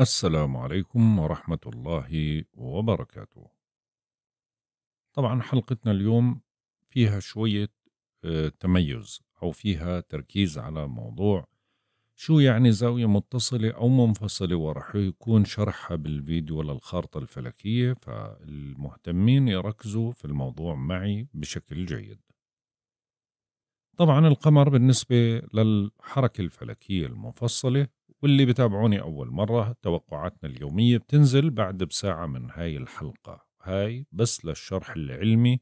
السلام عليكم ورحمة الله وبركاته. طبعا حلقتنا اليوم فيها شوية آه، تميز أو فيها تركيز على موضوع شو يعني زاوية متصلة أو منفصلة وراح يكون شرحها بالفيديو للخارطة الفلكية فالمهتمين يركزوا في الموضوع معي بشكل جيد. طبعا القمر بالنسبة للحركة الفلكية المفصلة واللي بتابعوني أول مرة توقعاتنا اليومية بتنزل بعد بساعة من هاي الحلقة هاي بس للشرح العلمي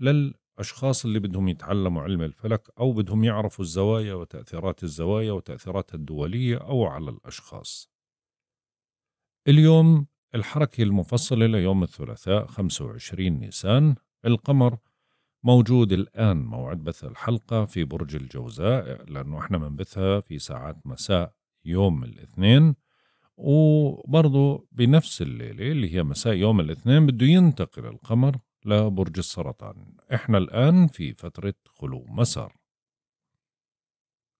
للأشخاص اللي بدهم يتعلموا علم الفلك أو بدهم يعرفوا الزوايا وتأثيرات الزوايا وتأثيراتها الدولية أو على الأشخاص اليوم الحركة المفصلة ليوم الثلاثاء 25 نيسان القمر موجود الآن موعد بث الحلقة في برج الجوزاء لأنه احنا بنبثها في ساعات مساء يوم الاثنين وبرضه بنفس الليلة اللي هي مساء يوم الاثنين بده ينتقل القمر لبرج السرطان احنا الآن في فترة خلو مسار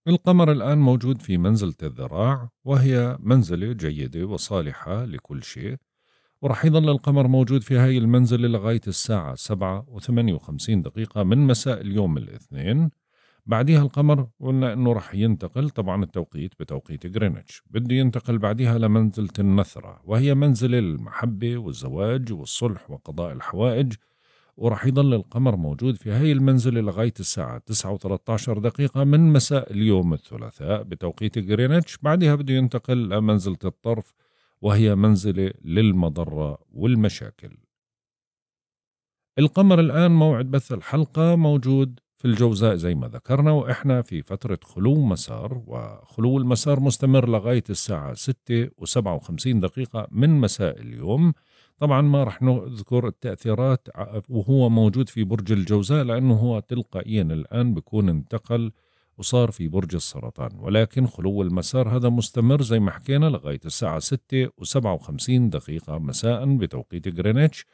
القمر الآن موجود في منزلة الذراع وهي منزلة جيدة وصالحة لكل شيء ورح يظل القمر موجود في هاي المنزلة لغاية الساعة سبعة وثمانية وخمسين دقيقة من مساء اليوم الاثنين بعدها القمر قلنا انه راح ينتقل طبعا التوقيت بتوقيت جرينتش بده ينتقل بعدها لمنزلة النثرة وهي منزلة المحبة والزواج والصلح وقضاء الحوائج وراح يضل القمر موجود في هاي المنزلة لغاية الساعة 9 و13 دقيقة من مساء اليوم الثلاثاء بتوقيت جرينتش بعدها بده ينتقل لمنزلة الطرف وهي منزلة للمضرة والمشاكل القمر الآن موعد بث الحلقة موجود في الجوزاء زي ما ذكرنا وإحنا في فترة خلو مسار وخلو المسار مستمر لغاية الساعة 6 و57 دقيقة من مساء اليوم طبعا ما رح نذكر التأثيرات وهو موجود في برج الجوزاء لأنه هو تلقائيا الآن بكون انتقل وصار في برج السرطان ولكن خلو المسار هذا مستمر زي ما حكينا لغاية الساعة 6 و57 دقيقة مساء بتوقيت غرينتش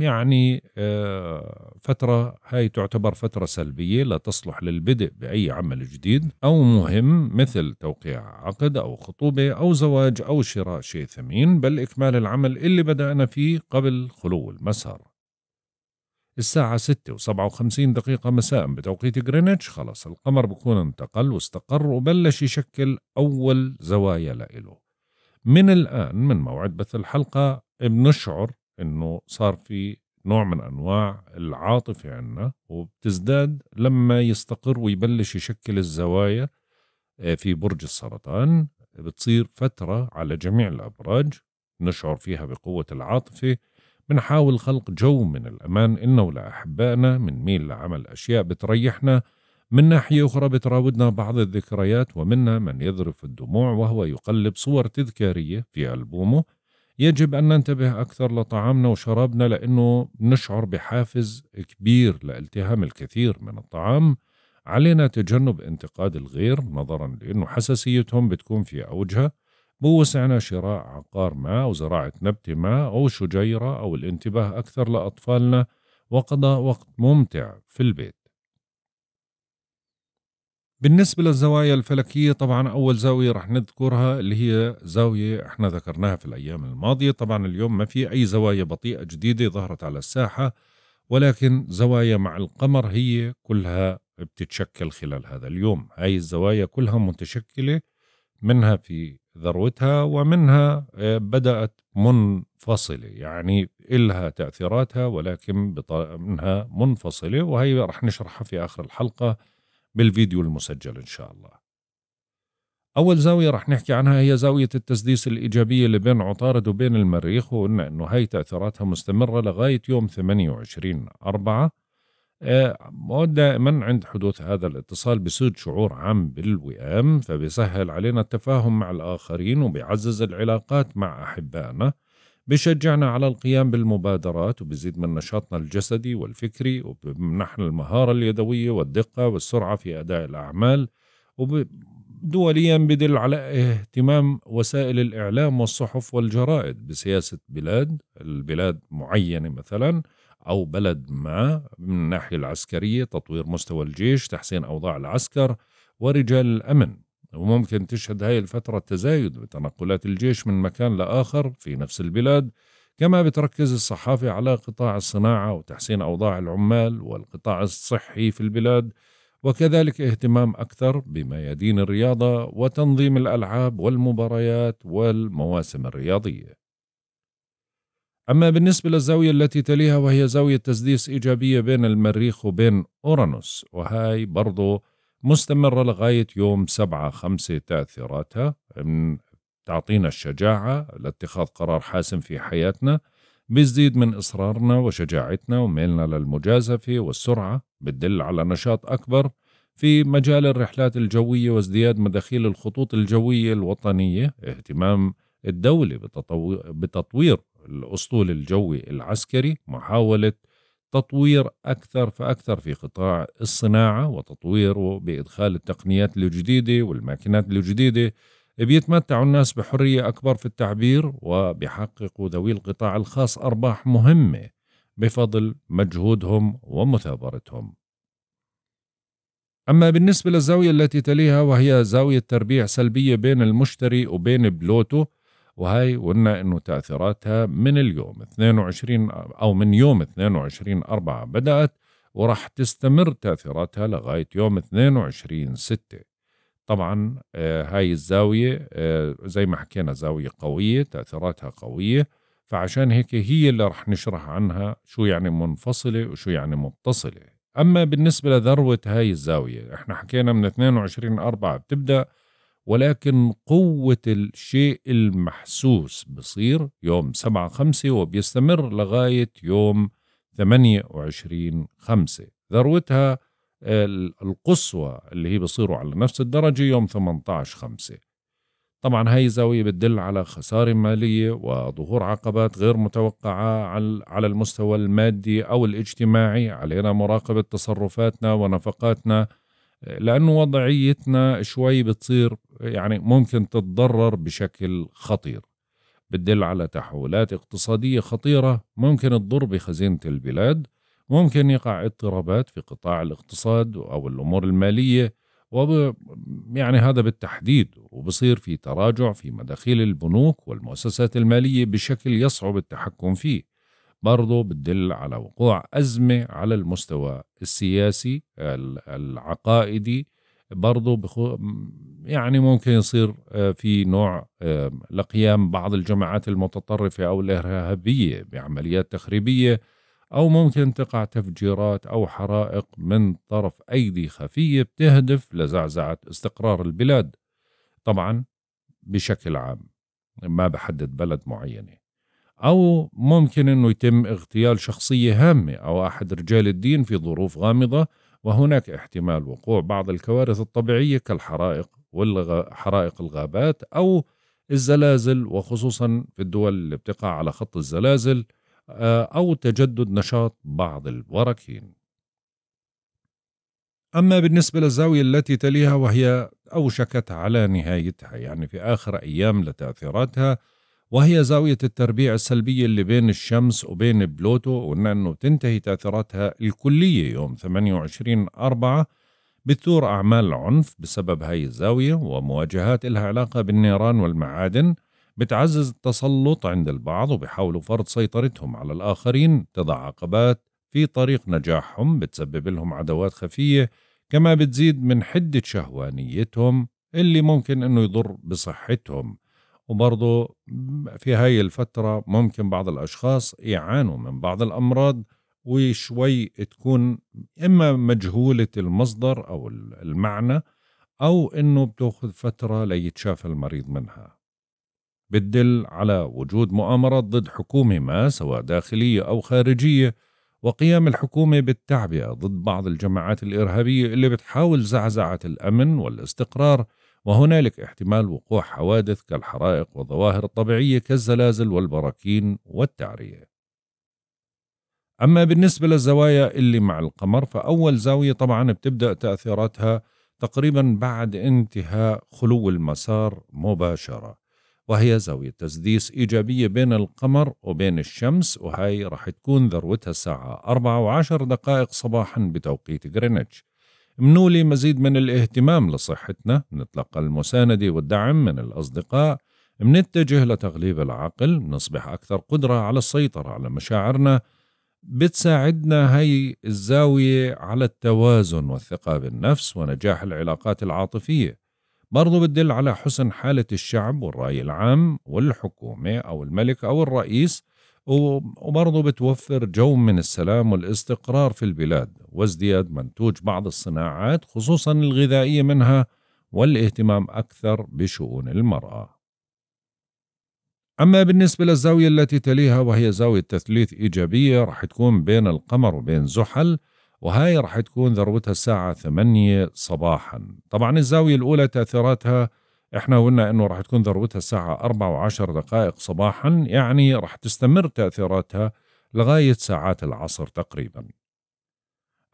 يعني آه، فترة هاي تعتبر فترة سلبية لا تصلح للبدء بأي عمل جديد أو مهم مثل توقيع عقد أو خطوبة أو زواج أو شراء شيء ثمين بل إكمال العمل اللي بدأنا فيه قبل خلو المسار الساعة 6 و57 دقيقة مساء بتوقيت جرينتش خلص القمر بكون انتقل واستقر وبلش يشكل أول زوايا لإله من الآن من موعد بث الحلقة بنشعر انه صار في نوع من انواع العاطفه عنا وبتزداد لما يستقر ويبلش يشكل الزوايا آه، في برج السرطان بتصير فتره على جميع الابراج نشعر فيها بقوه العاطفه بنحاول خلق جو من الأمان لنا ولأحبائنا بنميل لعمل أشياء بتريحنا من ناحية أخرى بتراودنا بعض الذكريات ومنا من يذرف الدموع وهو يقلب صور تذكارية في ألبومه يجب أن ننتبه أكثر لطعامنا وشرابنا لأنه نشعر بحافز كبير لالتهام الكثير من الطعام علينا تجنب انتقاد الغير نظرا لأنه حساسيتهم بتكون في أوجها بوسعنا شراء عقار ما أو زراعة نبت ما أو شجيرة أو الانتباه أكثر لأطفالنا وقضاء وقت ممتع في البيت بالنسبة للزوايا الفلكية طبعا أول زاوية رح نذكرها اللي هي زاوية احنا ذكرناها في الأيام الماضية طبعا اليوم ما في أي زوايا بطيئة جديدة ظهرت على الساحة ولكن زوايا مع القمر هي كلها بتتشكل خلال هذا اليوم هاي الزوايا كلها متشكلة منها في ذروتها ومنها آه، بدأت منفصلة يعني إلها تأثيراتها ولكن منها منفصلة وهي رح نشرحها في آخر الحلقة بالفيديو المسجل إن شاء الله أول زاوية رح نحكي عنها هي زاوية التسديس الإيجابية اللي بين عطارد وبين المريخ وقلنا إنه هاي تأثيراتها مستمرة لغاية يوم 28 أربعة آه، ودائما عند حدوث هذا الاتصال بسود شعور عام بالوئام فبيسهل علينا التفاهم مع الآخرين وبيعزز العلاقات مع أحبائنا بشجعنا على القيام بالمبادرات وبزيد من نشاطنا الجسدي والفكري وبمنحنا المهارة اليدوية والدقة والسرعة في أداء الأعمال ودوليا بدل على اهتمام وسائل الإعلام والصحف والجرائد بسياسة بلاد البلاد معينة مثلا أو بلد ما من الناحية العسكرية تطوير مستوى الجيش تحسين أوضاع العسكر ورجال الأمن وممكن تشهد هاي الفترة تزايد بتنقلات الجيش من مكان لآخر في نفس البلاد كما بتركز الصحافة على قطاع الصناعة وتحسين أوضاع العمال والقطاع الصحي في البلاد وكذلك اهتمام أكثر بميادين الرياضة وتنظيم الألعاب والمباريات والمواسم الرياضية أما بالنسبة للزاوية التي تليها وهي زاوية تسديس إيجابية بين المريخ وبين أورانوس وهاي برضو مستمرة لغاية يوم سبعة خمسة تأثيراتها تعطينا الشجاعة لاتخاذ قرار حاسم في حياتنا بيزيد من إصرارنا وشجاعتنا وميلنا للمجازفة والسرعة بتدل على نشاط أكبر في مجال الرحلات الجوية وازدياد مداخيل الخطوط الجوية الوطنية اهتمام الدولة بتطوير الأسطول الجوي العسكري محاولة تطوير أكثر فأكثر في قطاع الصناعة وتطويره بإدخال التقنيات الجديدة والماكينات الجديدة بيتمتعوا الناس بحرية أكبر في التعبير وبيحققوا ذوي القطاع الخاص أرباح مهمة بفضل مجهودهم ومثابرتهم أما بالنسبة للزاوية التي تليها وهي زاوية تربيع سلبية بين المشتري وبين بلوتو وهي قلنا انه تاثيراتها من اليوم 22 او من يوم 22 4 بدات وراح تستمر تاثيراتها لغايه يوم 22 6 طبعا آه، هاي الزاويه آه، زي ما حكينا زاويه قويه تاثيراتها قويه فعشان هيك هي اللي رح نشرح عنها شو يعني منفصله وشو يعني متصله اما بالنسبه لذروه هاي الزاويه احنا حكينا من 22 4 بتبدا ولكن قوة الشيء المحسوس بصير يوم 7 5 وبيستمر لغاية يوم 28 5 ذروتها القصوى اللي هي بصيروا على نفس الدرجة يوم 18 5 طبعا هاي زاوية بتدل على خسارة مالية وظهور عقبات غير متوقعة على المستوى المادي أو الاجتماعي علينا مراقبة تصرفاتنا ونفقاتنا لانه وضعيتنا شوي بتصير يعني ممكن تتضرر بشكل خطير بتدل على تحولات اقتصادية خطيرة ممكن تضر بخزينة البلاد ممكن يقع اضطرابات في قطاع الاقتصاد أو الأمور المالية وب... يعني هذا بالتحديد وبصير في تراجع في مداخيل البنوك والمؤسسات المالية بشكل يصعب التحكم فيه برضه بتدل على وقوع أزمة على المستوى السياسي العقائدي برضه بخو يعني ممكن يصير آه، في نوع لقيام بعض الجماعات المتطرفة أو الإرهابية بعمليات تخريبية أو ممكن تقع تفجيرات أو حرائق من طرف أيدي خفية بتهدف لزعزعة استقرار البلاد طبعا بشكل عام ما بحدد بلد معينة أو ممكن أنه يتم اغتيال شخصية هامة أو أحد رجال الدين في ظروف غامضة وهناك احتمال وقوع بعض الكوارث الطبيعية كالحرائق والحرائق الغابات أو الزلازل وخصوصا في الدول اللي بتقع على خط الزلازل آه، أو تجدد نشاط بعض البراكين أما بالنسبة للزاوية التي تليها وهي أوشكت على نهايتها يعني في آخر أيام لتأثيراتها وهي زاوية التربيع السلبية اللي بين الشمس وبين بلوتو وقلنا أنه تنتهي تأثيراتها الكلية يوم 28 أربعة بتثور أعمال عنف بسبب هاي الزاوية ومواجهات إلها علاقة بالنيران والمعادن بتعزز التسلط عند البعض وبيحاولوا فرض سيطرتهم على الآخرين تضع عقبات في طريق نجاحهم بتسبب لهم عداوات خفية كما بتزيد من حدة شهوانيتهم اللي ممكن أنه يضر بصحتهم وبرضه في هاي الفترة ممكن بعض الأشخاص يعانوا من بعض الأمراض وشوي تكون إما مجهولة المصدر أو المعنى أو إنه بتأخذ فترة ليتشافى المريض منها بتدل على وجود مؤامرات ضد حكومة ما سواء داخلية أو خارجية وقيام الحكومة بالتعبئة ضد بعض الجماعات الإرهابية اللي بتحاول زعزعة الأمن والاستقرار وهنالك احتمال وقوع حوادث كالحرائق وظواهر طبيعية كالزلازل والبراكين والتعرية أما بالنسبة للزوايا اللي مع القمر فأول زاوية طبعا بتبدأ تأثيراتها تقريبا بعد انتهاء خلو المسار مباشرة وهي زاوية تسديس إيجابية بين القمر وبين الشمس وهي رح تكون ذروتها الساعة 4 و10 دقائق صباحا بتوقيت غرينتش منولي مزيد من الاهتمام لصحتنا نتلقى المساندة والدعم من الأصدقاء منتجه لتغليب العقل نصبح أكثر قدرة على السيطرة على مشاعرنا بتساعدنا هاي الزاوية على التوازن والثقة بالنفس ونجاح العلاقات العاطفية برضو بتدل على حسن حالة الشعب والرأي العام والحكومة أو الملك أو الرئيس وبرضه بتوفر جو من السلام والاستقرار في البلاد وازدياد منتوج بعض الصناعات خصوصا الغذائية منها والاهتمام أكثر بشؤون المرأة أما بالنسبة للزاوية التي تليها وهي زاوية تثليث إيجابية رح تكون بين القمر وبين زحل وهاي رح تكون ذروتها الساعة ثمانية صباحا طبعا الزاوية الأولى تأثيراتها احنا قلنا انه راح تكون ذروتها الساعة أربعة وعشر دقائق صباحا يعني راح تستمر تأثيراتها لغاية ساعات العصر تقريبا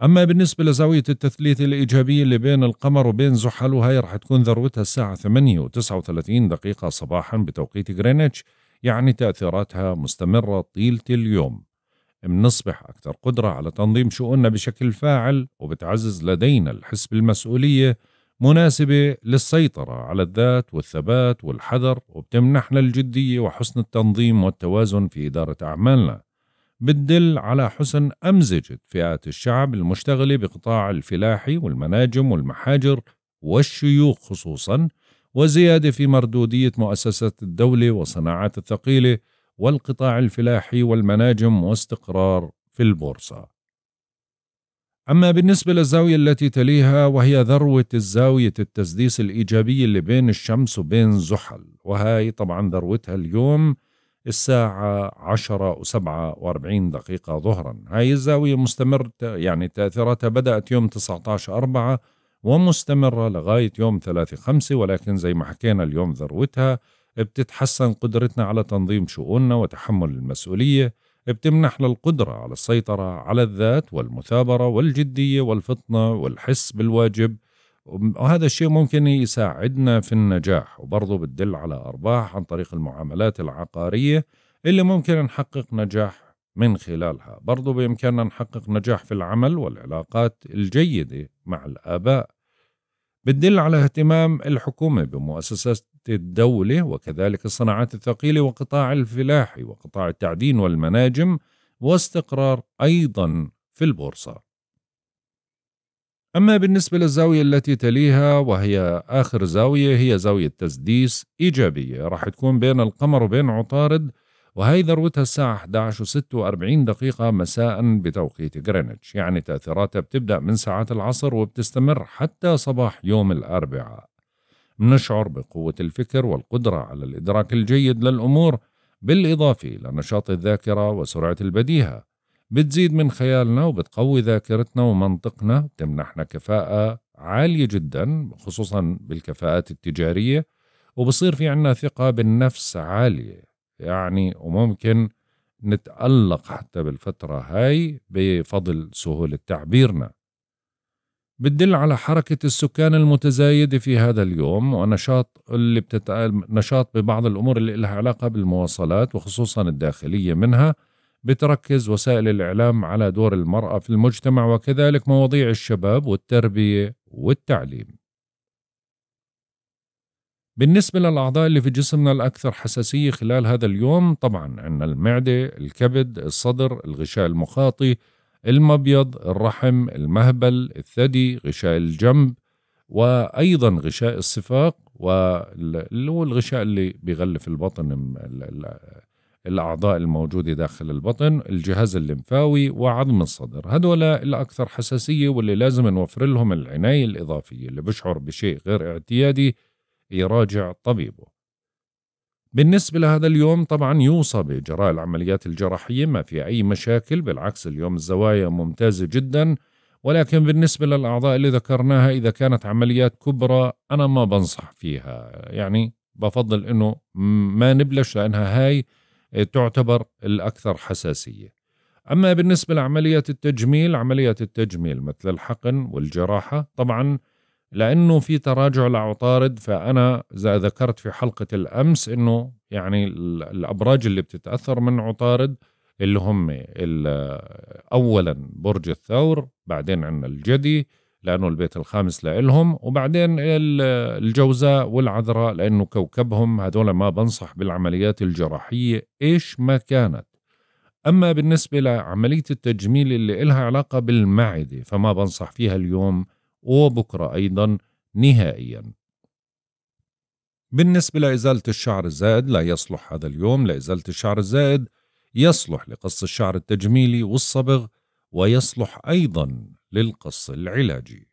أما بالنسبة لزاوية التثليث الإيجابية اللي بين القمر وبين زحل وهي راح تكون ذروتها الساعة ثمانية وتسعة وثلاثين دقيقة صباحا بتوقيت غرينتش يعني تأثيراتها مستمرة طيلة اليوم بنصبح أكثر قدرة على تنظيم شؤوننا بشكل فاعل وبتعزز لدينا الحس بالمسؤولية مناسبة للسيطرة على الذات والثبات والحذر وبتمنحنا الجدية وحسن التنظيم والتوازن في إدارة أعمالنا بتدل على حسن أمزجة فئات الشعب المشتغلة بقطاع الفلاحي والمناجم والمحاجر والشيوخ خصوصا وزيادة في مردودية مؤسسات الدولة والصناعات الثقيلة والقطاع الفلاحي والمناجم واستقرار في البورصة أما بالنسبة للزاوية التي تليها وهي ذروة الزاوية التسديس الإيجابي اللي بين الشمس وبين زحل وهي طبعا ذروتها اليوم الساعة عشرة وسبعة واربعين دقيقة ظهرا هاي الزاوية مستمرة يعني تأثيراتها بدأت يوم 19 أربعة ومستمرة لغاية يوم 3 خمسة ولكن زي ما حكينا اليوم ذروتها بتتحسن قدرتنا على تنظيم شؤوننا وتحمل المسؤولية بتمنحنا القدرة على السيطرة على الذات والمثابرة والجدية والفطنة والحس بالواجب وهذا الشيء ممكن يساعدنا في النجاح وبرضه بتدل على أرباح عن طريق المعاملات العقارية اللي ممكن نحقق نجاح من خلالها برضو بإمكاننا نحقق نجاح في العمل والعلاقات الجيدة مع الآباء بتدل على اهتمام الحكومة بمؤسسات الدولة وكذلك الصناعات الثقيلة وقطاع الفلاحي وقطاع التعدين والمناجم واستقرار أيضا في البورصة أما بالنسبة للزاوية التي تليها وهي آخر زاوية هي زاوية تسديس إيجابية راح تكون بين القمر وبين عطارد وهي ذروتها الساعة 11.46 دقيقة مساء بتوقيت غرينتش يعني تأثيراتها بتبدأ من ساعات العصر وبتستمر حتى صباح يوم الأربعاء نشعر بقوة الفكر والقدرة على الإدراك الجيد للأمور بالإضافة إلى نشاط الذاكرة وسرعة البديهة بتزيد من خيالنا وبتقوي ذاكرتنا ومنطقنا بتمنحنا كفاءة عالية جدا خصوصا بالكفاءات التجارية وبصير في عنا ثقة بالنفس عالية يعني وممكن نتألق حتى بالفترة هاي بفضل سهولة تعبيرنا بتدل على حركة السكان المتزايدة في هذا اليوم ونشاط اللي بتتقال نشاط ببعض الأمور اللي لها علاقة بالمواصلات وخصوصا الداخلية منها بتركز وسائل الإعلام على دور المرأة في المجتمع وكذلك مواضيع الشباب والتربية والتعليم بالنسبة للأعضاء اللي في جسمنا الأكثر حساسية خلال هذا اليوم طبعا عندنا المعدة، الكبد، الصدر، الغشاء المخاطي، المبيض الرحم المهبل الثدي غشاء الجنب وايضا غشاء الصفاق واللي هو الغشاء اللي بيغلف البطن الاعضاء الموجوده داخل البطن الجهاز الليمفاوي وعظم الصدر هدول الاكثر حساسيه واللي لازم نوفر لهم العنايه الاضافيه اللي بشعر بشيء غير اعتيادي يراجع طبيبه بالنسبة لهذا اليوم طبعا يوصى بجراء العمليات الجراحية ما في أي مشاكل بالعكس اليوم الزوايا ممتازة جدا ولكن بالنسبة للأعضاء اللي ذكرناها إذا كانت عمليات كبرى أنا ما بنصح فيها يعني بفضل أنه ما نبلش لأنها هاي تعتبر الأكثر حساسية أما بالنسبة لعمليات التجميل عمليات التجميل مثل الحقن والجراحة طبعاً لانه في تراجع لعطارد فانا اذا ذكرت في حلقه الامس انه يعني الابراج اللي بتتاثر من عطارد اللي هم اولا برج الثور بعدين عندنا الجدي لانه البيت الخامس لإلهم وبعدين الجوزاء والعذراء لانه كوكبهم هذول ما بنصح بالعمليات الجراحيه ايش ما كانت اما بالنسبه لعمليه التجميل اللي إلها علاقه بالمعده فما بنصح فيها اليوم وبكرة أيضا نهائيا بالنسبة لإزالة الشعر الزائد لا يصلح هذا اليوم لإزالة الشعر الزائد يصلح لقص الشعر التجميلي والصبغ ويصلح أيضا للقص العلاجي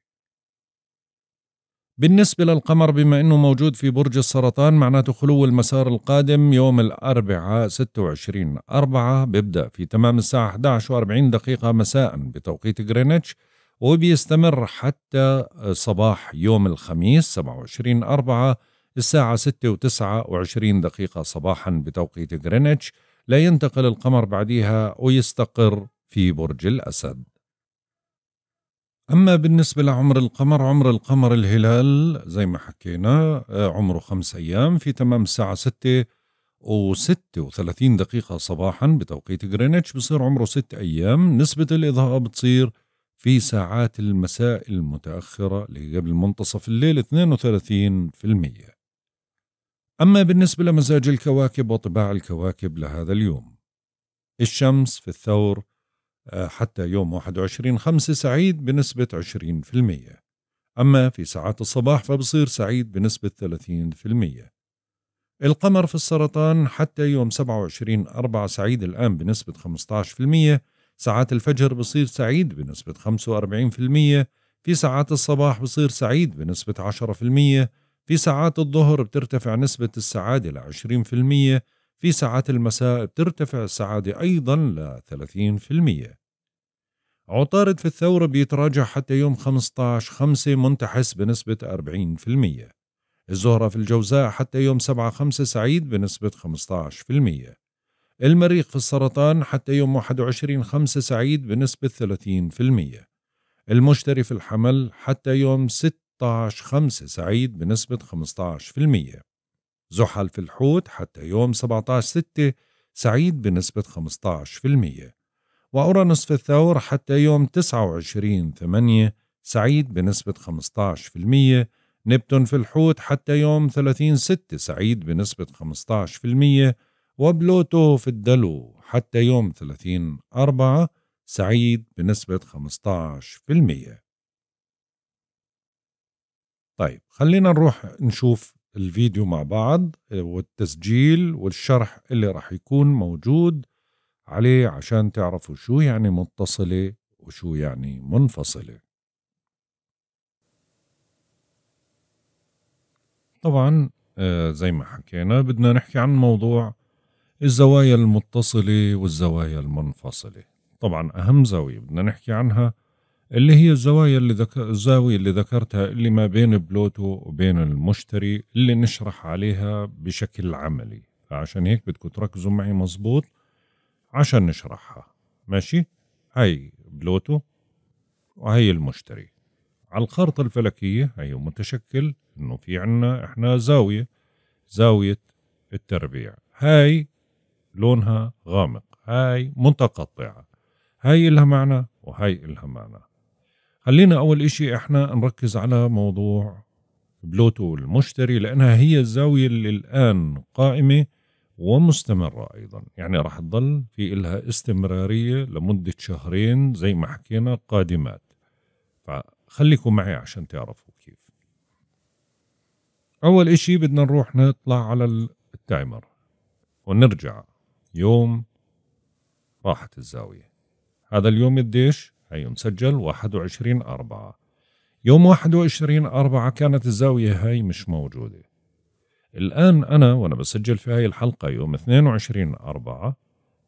بالنسبة للقمر بما أنه موجود في برج السرطان معناته خلو المسار القادم يوم الأربعاء 26 أربعة بيبدأ في تمام الساعة 11 و40 دقيقة مساء بتوقيت غرينتش وبيستمر حتى صباح يوم الخميس 27 أربعة الساعة 6 و 29 دقيقة صباحا بتوقيت غرينتش لا ينتقل القمر بعدها ويستقر في برج الأسد أما بالنسبة لعمر القمر عمر القمر الهلال زي ما حكينا عمره خمس أيام في تمام الساعة ستة وستة وثلاثين دقيقة صباحا بتوقيت غرينتش بصير عمره ست أيام نسبة الإضاءة بتصير في ساعات المساء المتأخرة اللي قبل منتصف الليل 32% أما بالنسبة لمزاج الكواكب وطباع الكواكب لهذا اليوم الشمس في الثور آه، حتى يوم 21 خمسة سعيد بنسبة 20% أما في ساعات الصباح فبصير سعيد بنسبة 30% القمر في السرطان حتى يوم 27 أربعة سعيد الآن بنسبة 15% ساعات الفجر بصير سعيد بنسبة 45% في ساعات الصباح بصير سعيد بنسبة 10% في ساعات الظهر بترتفع نسبة السعادة ل 20% في ساعات المساء بترتفع السعادة أيضا ل 30% عطارد في الثورة بيتراجع حتى يوم 15 5 منتحس بنسبة 40% الزهرة في الجوزاء حتى يوم 7 5 سعيد بنسبة المريخ في السرطان حتى يوم 21 5 سعيد بنسبة 30% المشتري في الحمل حتى يوم 16 5 سعيد بنسبة 15% زحل في الحوت حتى يوم 17 6 سعيد بنسبة 15% وأورانوس في الثور حتى يوم 29 8 سعيد بنسبة 15% نبتون في الحوت حتى يوم 30 6 سعيد بنسبة 15% وبلوتو في الدلو حتى يوم 30 أربعة سعيد بنسبة 15% طيب خلينا نروح نشوف الفيديو مع بعض آه، والتسجيل والشرح اللي راح يكون موجود عليه عشان تعرفوا شو يعني متصلة وشو يعني منفصلة طبعا آه، زي ما حكينا بدنا نحكي عن موضوع الزوايا المتصلة والزوايا المنفصلة طبعا أهم زاوية بدنا نحكي عنها اللي هي الزوايا اللي ذك... الزاوية اللي ذكرتها اللي ما بين بلوتو وبين المشتري اللي نشرح عليها بشكل عملي فعشان هيك بدكم تركزوا معي مزبوط عشان نشرحها ماشي هاي بلوتو وهي المشتري على الخارطة الفلكية هي متشكل انه في عنا احنا زاوية زاوية التربيع هاي لونها غامق هاي متقطعة هاي إلها معنى وهاي إلها معنى خلينا أول إشي إحنا نركز على موضوع بلوتو المشتري لأنها هي الزاوية اللي الآن قائمة ومستمرة أيضا يعني راح تضل في إلها استمرارية لمدة شهرين زي ما حكينا قادمات فخليكم معي عشان تعرفوا كيف أول إشي بدنا نروح نطلع على التايمر ونرجع يوم راحت الزاوية هذا اليوم يديش هي مسجل 21 أربعة يوم 21 أربعة كانت الزاوية هاي مش موجودة الآن أنا وأنا بسجل في هاي الحلقة يوم 22 أربعة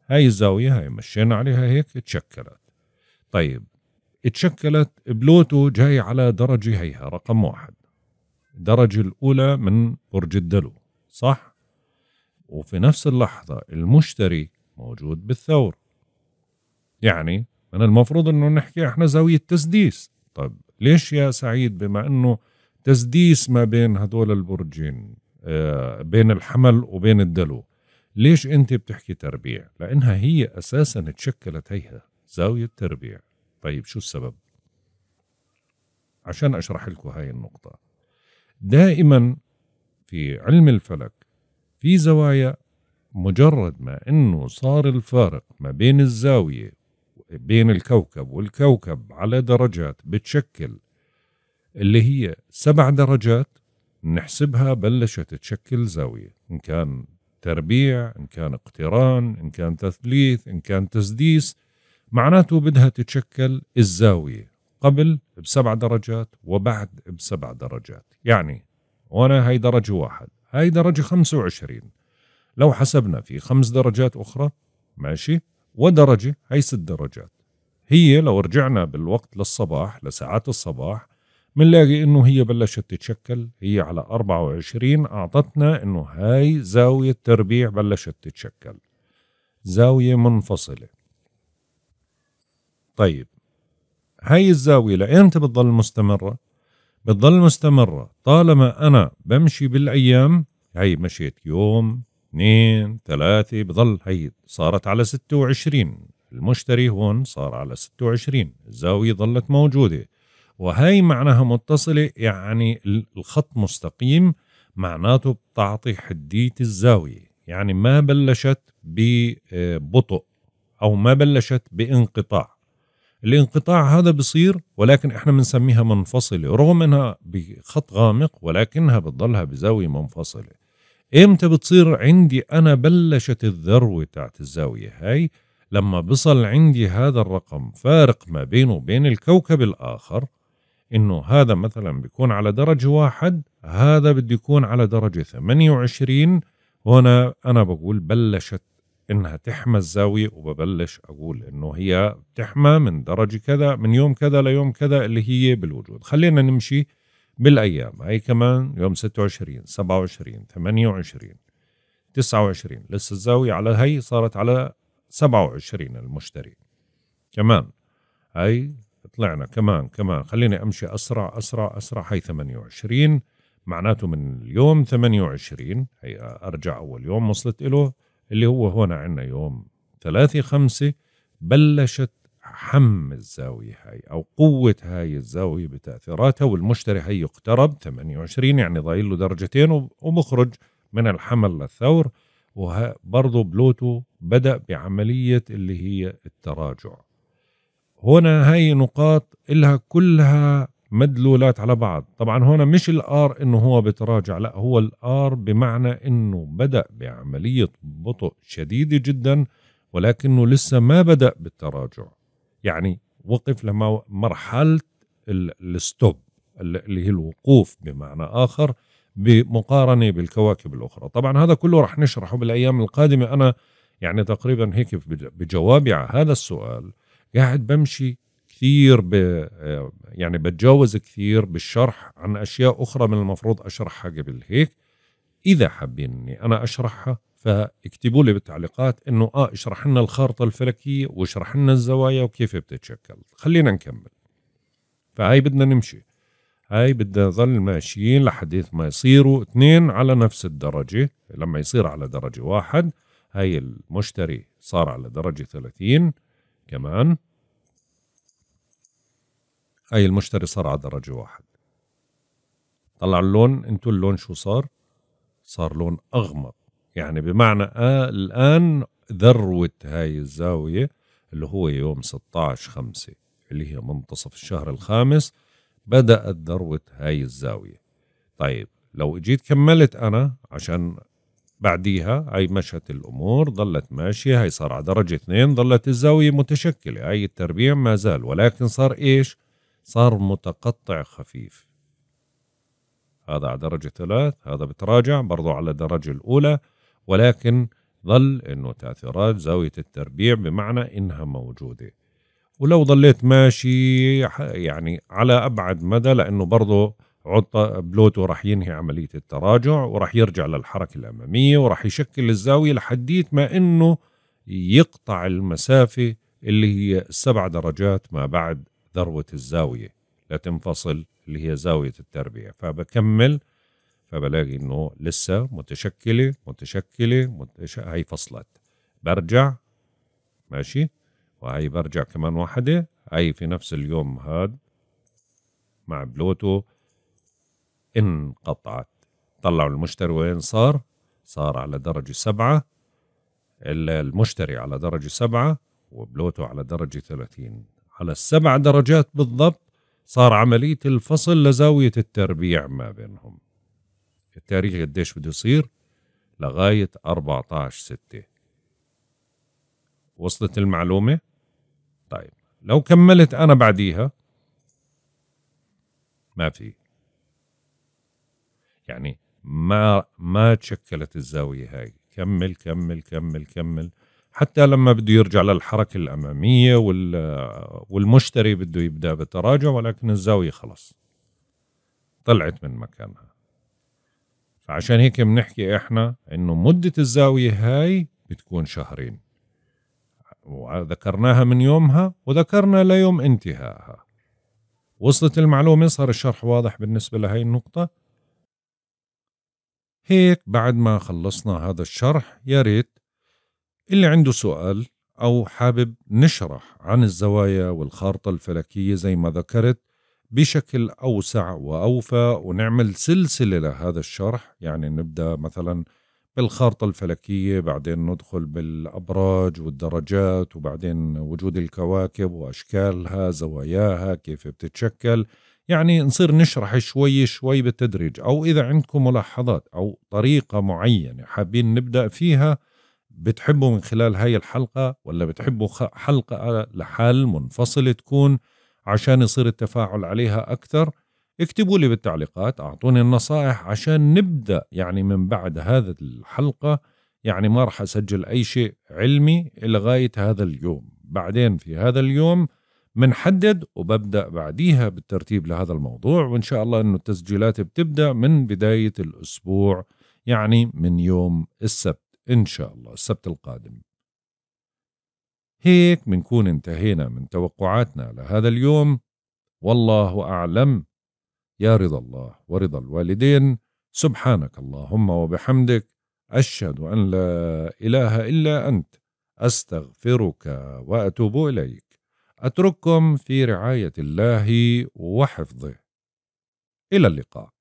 هاي الزاوية هاي مشينا عليها هيك تشكلت طيب اتشكلت بلوتو جاي على درجة هيها رقم واحد الدرجة الأولى من برج الدلو صح؟ وفي نفس اللحظة المشتري موجود بالثور يعني من المفروض انه نحكي احنا زاوية تسديس طيب ليش يا سعيد بما انه تسديس ما بين هدول البرجين آه بين الحمل وبين الدلو ليش انت بتحكي تربيع لانها هي اساسا تشكلت هيها زاوية تربيع طيب شو السبب عشان اشرح لكم هاي النقطة دائما في علم الفلك في زوايا مجرد ما انه صار الفارق ما بين الزاوية بين الكوكب والكوكب على درجات بتشكل اللي هي سبع درجات نحسبها بلشت تشكل زاوية إن كان تربيع إن كان اقتران إن كان تثليث إن كان تسديس معناته بدها تتشكل الزاوية قبل بسبع درجات وبعد بسبع درجات يعني وأنا هي درجة واحد هاي درجة 25 لو حسبنا في خمس درجات أخرى ماشي ودرجة هاي ست درجات هي لو رجعنا بالوقت للصباح لساعات الصباح بنلاقي انه هي بلشت تتشكل هي على 24 اعطتنا انه هاي زاوية تربيع بلشت تتشكل زاوية منفصلة طيب هاي الزاوية لأمتى بتضل مستمرة؟ بتضل مستمرة طالما أنا بمشي بالأيام هي مشيت يوم اثنين ثلاثة بضل هي صارت على 26 المشتري هون صار على 26 الزاوية ظلت موجودة وهي معناها متصلة يعني الخط مستقيم معناته بتعطي حدية الزاوية يعني ما بلشت ببطء أو ما بلشت بانقطاع الانقطاع هذا بصير ولكن احنا بنسميها منفصله رغم انها بخط غامق ولكنها بتضلها بزاويه منفصله امتى بتصير عندي انا بلشت الذروه تاعت الزاويه هاي لما بصل عندي هذا الرقم فارق ما بينه وبين الكوكب الاخر انه هذا مثلا بيكون على درجة واحد هذا بده يكون على درجة 28 هنا انا بقول بلشت انها تحمى الزاويه وببلش اقول انه هي بتحمى من درجه كذا من يوم كذا ليوم كذا اللي هي بالوجود خلينا نمشي بالايام هي كمان يوم 26 27 28 29 لسه الزاويه على هي صارت على 27 المشتري كمان هي طلعنا كمان كمان خليني امشي اسرع اسرع اسرع هي 28 معناته من اليوم 28 هي ارجع اول يوم وصلت له اللي هو هون عندنا يوم 3 5 بلشت حم الزاوية هاي أو قوة هاي الزاوية بتأثيراتها والمشتري هي اقترب 28 يعني ضايل له درجتين ومخرج من الحمل للثور وبرضه بلوتو بدأ بعملية اللي هي التراجع هنا هاي نقاط إلها كلها مدلولات على بعض طبعا هنا مش الآر إنه هو بتراجع لا هو الآر بمعنى إنه بدأ بعملية بطء شديدة جدا ولكنه لسه ما بدأ بالتراجع يعني وقف لما مرحلة الستوب اللي هي الوقوف بمعنى آخر بمقارنة بالكواكب الأخرى طبعا هذا كله رح نشرحه بالأيام القادمة أنا يعني تقريبا هيك بجوابي على هذا السؤال قاعد بمشي كثير ب آه، يعني بتجاوز كثير بالشرح عن اشياء اخرى من المفروض اشرحها قبل هيك اذا حابين اني انا اشرحها فاكتبوا لي بالتعليقات انه اه اشرح لنا الخارطه الفلكيه واشرح لنا الزوايا وكيف بتتشكل خلينا نكمل فهاي بدنا نمشي هاي بدنا نظل ماشيين لحديث ما يصيروا اثنين على نفس الدرجة لما يصير على درجة واحد هاي المشتري صار على درجة ثلاثين كمان هاي المشتري صار على درجة واحد طلع اللون انتو اللون شو صار صار لون أغمق يعني بمعنى آه الآن ذروة هاي الزاوية اللي هو يوم 16 خمسة اللي هي منتصف الشهر الخامس بدأت ذروة هاي الزاوية طيب لو اجيت كملت أنا عشان بعديها هاي مشت الأمور ظلت ماشية هاي صار على درجة اثنين ظلت الزاوية متشكلة هاي التربيع ما زال ولكن صار إيش صار متقطع خفيف هذا على درجة ثلاث هذا بتراجع برضو على الدرجة الأولى ولكن ظل أنه تأثيرات زاوية التربيع بمعنى أنها موجودة ولو ظليت ماشي يعني على أبعد مدى لأنه برضو عطى بلوتو راح ينهي عملية التراجع وراح يرجع للحركة الأمامية وراح يشكل الزاوية لحديت ما أنه يقطع المسافة اللي هي السبع درجات ما بعد ذروة الزاوية لا تنفصل اللي هي زاوية التربية فبكمل فبلاقي انه لسه متشكلة متشكلة متش... هاي فصلت برجع ماشي وهي برجع كمان واحدة هاي في نفس اليوم هاد مع بلوتو انقطعت طلعوا المشتري وين صار صار على درجة سبعة المشتري على درجة سبعة وبلوتو على درجة ثلاثين على السبع درجات بالضبط صار عملية الفصل لزاوية التربيع ما بينهم التاريخ قديش بده يصير لغاية 14 ستة وصلت المعلومة طيب لو كملت أنا بعديها ما في يعني ما ما تشكلت الزاوية هاي كمل كمل كمل كمل حتى لما بده يرجع للحركة الأمامية والمشتري بده يبدأ بتراجع ولكن الزاوية خلص طلعت من مكانها فعشان هيك بنحكي احنا انه مدة الزاوية هاي بتكون شهرين وذكرناها من يومها وذكرنا ليوم انتهائها وصلت المعلومة صار الشرح واضح بالنسبة لهي النقطة هيك بعد ما خلصنا هذا الشرح يا ريت اللي عنده سؤال أو حابب نشرح عن الزوايا والخارطة الفلكية زي ما ذكرت بشكل أوسع وأوفى ونعمل سلسلة لهذا الشرح يعني نبدأ مثلا بالخارطة الفلكية بعدين ندخل بالأبراج والدرجات وبعدين وجود الكواكب وأشكالها زواياها كيف بتتشكل يعني نصير نشرح شوي شوي بالتدريج أو إذا عندكم ملاحظات أو طريقة معينة حابين نبدأ فيها بتحبوا من خلال هاي الحلقة ولا بتحبوا حلقة لحال منفصلة تكون عشان يصير التفاعل عليها أكثر اكتبوا لي بالتعليقات أعطوني النصائح عشان نبدأ يعني من بعد هذا الحلقة يعني ما راح أسجل أي شيء علمي لغاية هذا اليوم بعدين في هذا اليوم بنحدد وببدأ بعديها بالترتيب لهذا الموضوع وإن شاء الله أنه التسجيلات بتبدأ من بداية الأسبوع يعني من يوم السبت إن شاء الله السبت القادم هيك منكون انتهينا من توقعاتنا لهذا اليوم والله أعلم يا رضا الله ورضا الوالدين سبحانك اللهم وبحمدك أشهد أن لا إله إلا أنت أستغفرك وأتوب إليك أترككم في رعاية الله وحفظه إلى اللقاء